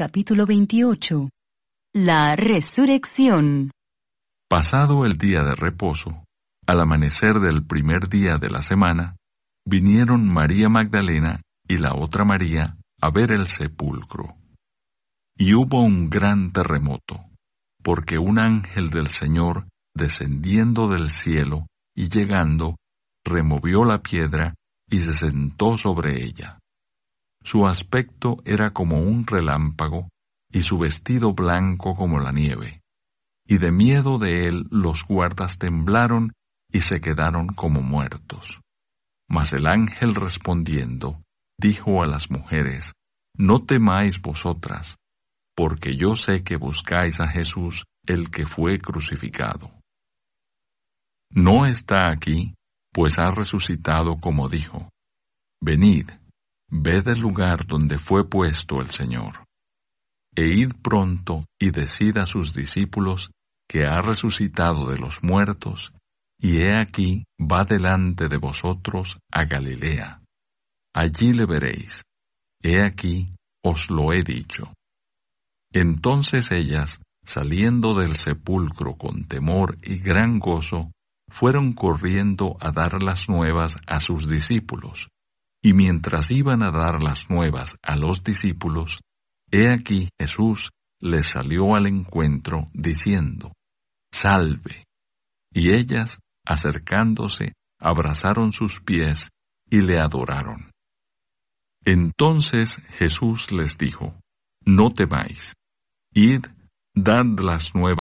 Capítulo 28. La resurrección. Pasado el día de reposo, al amanecer del primer día de la semana, vinieron María Magdalena y la otra María a ver el sepulcro. Y hubo un gran terremoto, porque un ángel del Señor, descendiendo del cielo y llegando, removió la piedra y se sentó sobre ella. Su aspecto era como un relámpago y su vestido blanco como la nieve. Y de miedo de él los guardas temblaron y se quedaron como muertos. Mas el ángel respondiendo, dijo a las mujeres, No temáis vosotras, porque yo sé que buscáis a Jesús el que fue crucificado. No está aquí, pues ha resucitado como dijo. Venid, Ved el lugar donde fue puesto el Señor. E id pronto y decid a sus discípulos que ha resucitado de los muertos, y he aquí va delante de vosotros a Galilea. Allí le veréis. He aquí os lo he dicho. Entonces ellas, saliendo del sepulcro con temor y gran gozo, fueron corriendo a dar las nuevas a sus discípulos y mientras iban a dar las nuevas a los discípulos, he aquí Jesús les salió al encuentro diciendo, Salve. Y ellas, acercándose, abrazaron sus pies y le adoraron. Entonces Jesús les dijo, No temáis, id, dad las nuevas.